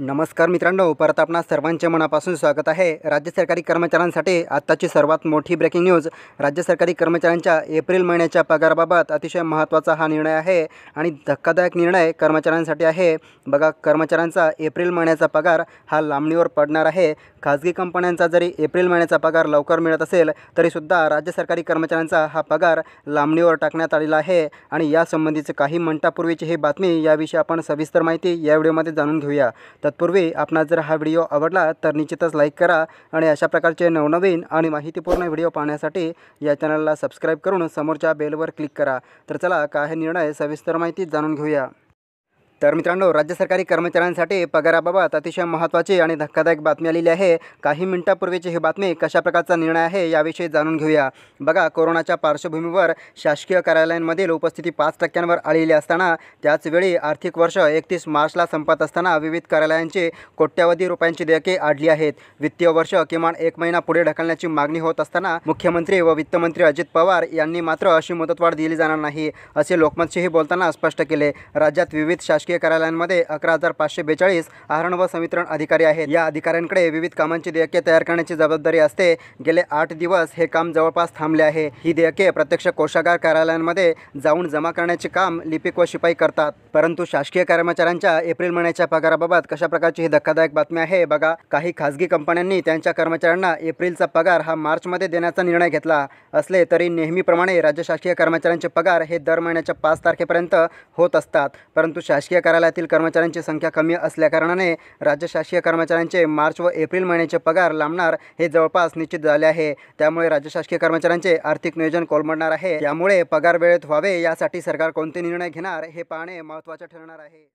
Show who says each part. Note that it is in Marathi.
Speaker 1: नमस्कार मित्रांनो परत आपणा सर्वांचे मनापासून स्वागत आहे राज्य सरकारी कर्मचाऱ्यांसाठी आत्ताची सर्वात मोठी ब्रेकिंग न्यूज राज्य सरकारी कर्मचाऱ्यांच्या एप्रिल महिन्याच्या पगाराबाबत अतिशय महत्त्वाचा हा निर्णय आहे आणि धक्कादायक निर्णय कर्मचाऱ्यांसाठी आहे बघा कर्मचाऱ्यांचा एप्रिल महिन्याचा पगार हा लांबणीवर पडणार आहे खाजगी कंपन्यांचा जरी एप्रिल महिन्याचा पगार लवकर मिळत असेल तरीसुद्धा राज्य सरकारी कर्मचाऱ्यांचा हा पगार लांबणीवर टाकण्यात आलेला आहे आणि यासंबंधीचं काही मिनटापूर्वीची ही बातमी याविषयी आपण सविस्तर माहिती या व्हिडिओमध्ये जाणून घेऊया तत्पूर्वी आपला जर हा व्हिडिओ आवडला तर निश्चितच लाईक करा आणि अशा प्रकारचे नवनवीन आणि माहितीपूर्ण व्हिडिओ पाहण्यासाठी या चॅनलला सबस्क्राईब करून समोरच्या बेलवर क्लिक करा तर चला काय निर्णय सविस्तर माहिती जाणून घेऊया तर मित्रांनो राज्य सरकारी कर्मचाऱ्यांसाठी पगाराबाबत अतिशय महत्त्वाची आणि धक्कादायक बातमी आलेली आहे काही मिनिटापूर्वीची ही बातमी कशा प्रकारचा निर्णय आहे याविषयी जाणून घेऊया बघा कोरोनाच्या पार्श्वभूमीवर शासकीय कार्यालयांमधील उपस्थिती पाच टक्क्यांवर आलेली असताना त्याचवेळी आर्थिक वर्ष एकतीस मार्चला संपत असताना विविध कार्यालयांची कोट्यावधी रुपयांची देयके आढली आहेत वित्तीय वर्ष किमान एक महिना पुढे ढकलण्याची मागणी होत असताना मुख्यमंत्री व वित्तमंत्री अजित पवार यांनी मात्र अशी मुदतवाढ दिली जाणार नाही असे लोकमतशीही बोलताना स्पष्ट केले राज्यात विविध शासकीय शासकीय कार्यालयांमध्ये अकरा हजार पाचशे बेचाळीस आहरण व संवितरण अधिकारी आहेत या अधिकाऱ्यांकडे विविध कामांची देयके तयार करण्याची जबाबदारी असते गेले आठ दिवस हे काम जवळपास थांबले आहे ही देयके प्रत्यक्ष कोषागार कार्यालयांमध्ये जाऊन जमा करण्याचे काम लिपिक व शिपाई करतात परंतु शासकीय कर्मचाऱ्यांच्या एप्रिल महिन्याच्या पगाराबाबत कशा प्रकारची ही धक्कादायक बातमी आहे बघा काही खासगी कंपन्यांनी त्यांच्या कर्मचाऱ्यांना एप्रिलचा पगार हा मार्चमध्ये देण्याचा निर्णय घेतला असले तरी नेहमीप्रमाणे राज्य शासकीय कर्मचाऱ्यांचे पगार हे दर महिन्याच्या पाच तारखेपर्यंत होत असतात परंतु शासकीय शासकीय कार्यालयातील कर्मचाऱ्यांची संख्या कमी असल्याकारणाने राज्य शासकीय कर्मचाऱ्यांचे मार्च व एप्रिल महिन्याचे पगार लांबणार हे जवळपास निश्चित झाले आहे त्यामुळे राज्य शासकीय कर्मचाऱ्यांचे आर्थिक नियोजन कोलमडणार आहे त्यामुळे पगार वेळेत व्हावे यासाठी सरकार कोणते निर्णय घेणार हे पाहणे महत्त्वाचे ठरणार आहे